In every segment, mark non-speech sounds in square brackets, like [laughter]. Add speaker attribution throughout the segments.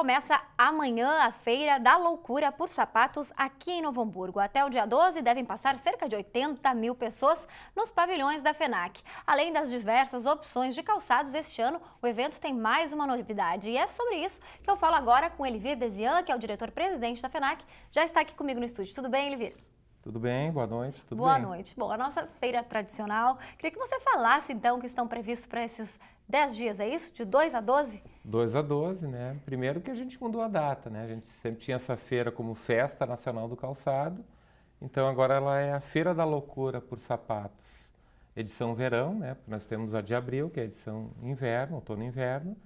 Speaker 1: Começa amanhã a Feira da Loucura por Sapatos aqui em Novo Hamburgo. Até o dia 12 devem passar cerca de 80 mil pessoas nos pavilhões da FENAC. Além das diversas opções de calçados este ano, o evento tem mais uma novidade. E é sobre isso que eu falo agora com Elvir Desian, que é o diretor-presidente da FENAC. Já está aqui comigo no estúdio. Tudo bem, Elvir?
Speaker 2: Tudo bem, boa noite. Tudo boa bem? noite.
Speaker 1: Bom, a nossa feira tradicional, queria que você falasse então o que estão previstos para esses 10 dias, é isso? De 2 a 12?
Speaker 2: 2 a 12, né? Primeiro que a gente mudou a data, né? A gente sempre tinha essa feira como Festa Nacional do Calçado, então agora ela é a Feira da Loucura por Sapatos, edição verão, né? nós temos a de abril, que é edição inverno, outono e inverno,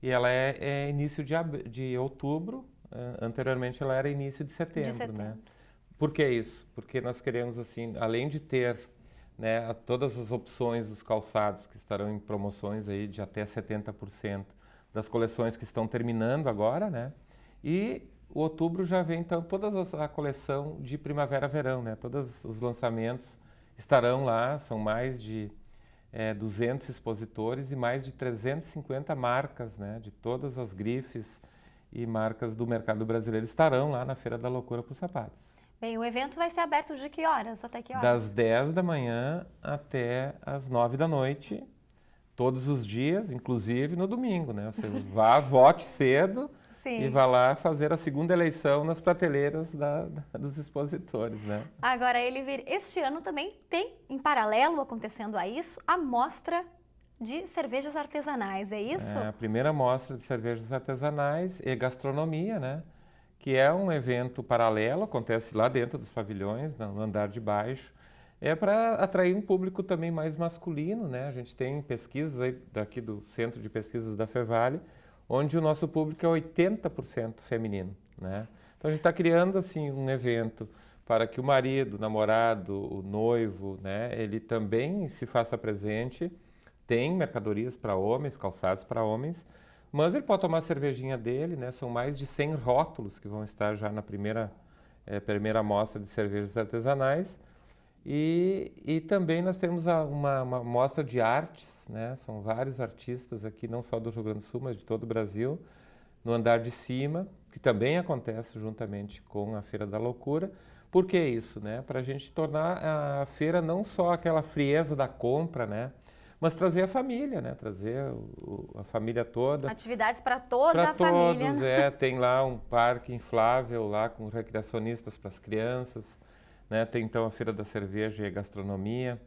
Speaker 2: e ela é, é início de, ab... de outubro, anteriormente ela era início de setembro, de setembro. né? Por que isso? Porque nós queremos, assim, além de ter né, todas as opções dos calçados que estarão em promoções aí de até 70% das coleções que estão terminando agora, né? E o outubro já vem, então, toda a coleção de primavera-verão, né? Todos os lançamentos estarão lá, são mais de é, 200 expositores e mais de 350 marcas, né? De todas as grifes e marcas do mercado brasileiro estarão lá na Feira da Loucura para os Sapatos.
Speaker 1: Bem, o evento vai ser aberto de que horas até que horas? Das
Speaker 2: 10 da manhã até as 9 da noite, todos os dias, inclusive no domingo, né? Você [laughs] vá, vote cedo Sim. e vá lá fazer a segunda eleição nas prateleiras da, da, dos expositores, né?
Speaker 1: Agora, ele vir este ano também tem em paralelo acontecendo a isso a mostra de cervejas artesanais, é isso? É, a
Speaker 2: primeira mostra de cervejas artesanais e gastronomia, né? que é um evento paralelo, acontece lá dentro dos pavilhões, no andar de baixo, é para atrair um público também mais masculino, né? A gente tem pesquisas aí daqui do Centro de Pesquisas da Fevale, onde o nosso público é 80% feminino, né? Então a gente está criando assim um evento para que o marido, o namorado, o noivo, né, ele também se faça presente. Tem mercadorias para homens, calçados para homens, mas ele pode tomar a cervejinha dele, né? São mais de 100 rótulos que vão estar já na primeira, é, primeira mostra de cervejas artesanais. E, e também nós temos uma, uma mostra de artes, né? São vários artistas aqui, não só do Rio Grande do Sul, mas de todo o Brasil, no andar de cima, que também acontece juntamente com a Feira da Loucura. Por que isso, né? Para a gente tornar a feira não só aquela frieza da compra, né? mas trazer a família, né? Trazer o, a família toda.
Speaker 1: Atividades para toda pra a todos, família. [laughs] é.
Speaker 2: Tem lá um parque inflável lá com recreacionistas para as crianças, né? Tem então a Feira da Cerveja e Gastronomia.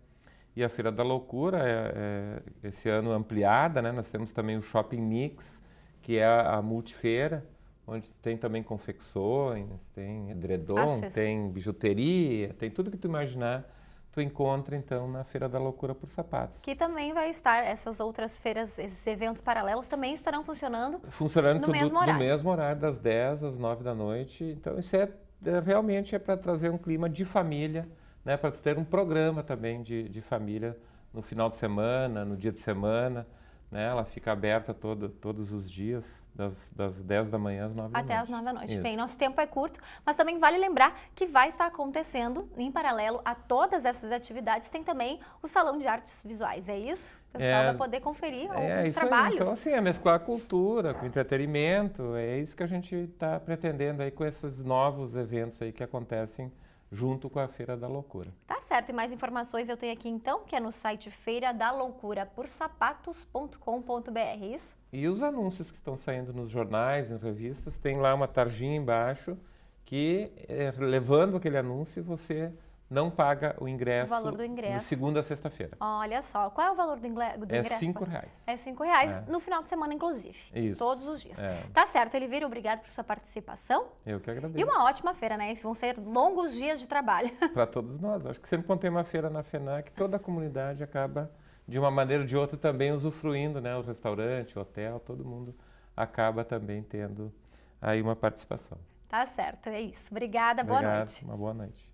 Speaker 2: E a Feira da Loucura é, é esse ano ampliada, né? Nós temos também o Shopping Mix, que é a, a multifeira, onde tem também confecções, tem edredom, tem bijuteria, tem tudo que tu imaginar tu encontra então na Feira da Loucura por Sapatos.
Speaker 1: Que também vai estar, essas outras feiras, esses eventos paralelos também estarão funcionando. Funcionando no, tudo, mesmo, horário. no mesmo
Speaker 2: horário, das 10 às 9 da noite. Então isso é, é realmente é para trazer um clima de família, né? para ter um programa também de, de família no final de semana, no dia de semana. Né? Ela fica aberta todo, todos os dias, das, das 10 da manhã às 9 da Até noite. Até às 9 da noite. Isso. Bem,
Speaker 1: nosso tempo é curto, mas também vale lembrar que vai estar acontecendo, em paralelo a todas essas atividades, tem também o Salão de Artes Visuais, é isso? O pessoal é, vai poder conferir os é isso trabalhos. Aí. Então, assim,
Speaker 2: é mesclar a cultura com entretenimento, é isso que a gente está pretendendo aí com esses novos eventos aí que acontecem junto com a Feira da Loucura.
Speaker 1: Tá certo, e mais informações eu tenho aqui então, que é no site Feira da Loucura por isso?
Speaker 2: E os anúncios que estão saindo nos jornais, em revistas, tem lá uma tarjinha embaixo que, é, levando aquele anúncio, você não paga o ingresso, o valor do ingresso. de segunda a sexta-feira.
Speaker 1: Olha só, qual é o valor do, é ingresso? É cinco reais. É cinco reais, é. no final de semana, inclusive. Isso. Todos os dias. É. Tá certo, Elvira, obrigado por sua participação.
Speaker 2: Eu que agradeço. E uma
Speaker 1: ótima feira, né? Vão ser longos dias de trabalho. [laughs]
Speaker 2: Para todos nós. Acho que sempre quando tem uma feira na FENAC, toda a comunidade acaba, de uma maneira ou de outra, também usufruindo, né? O restaurante, o hotel, todo mundo acaba também tendo aí uma participação.
Speaker 1: Tá certo, é isso. Obrigada, Obrigado, boa
Speaker 2: noite. Uma boa noite.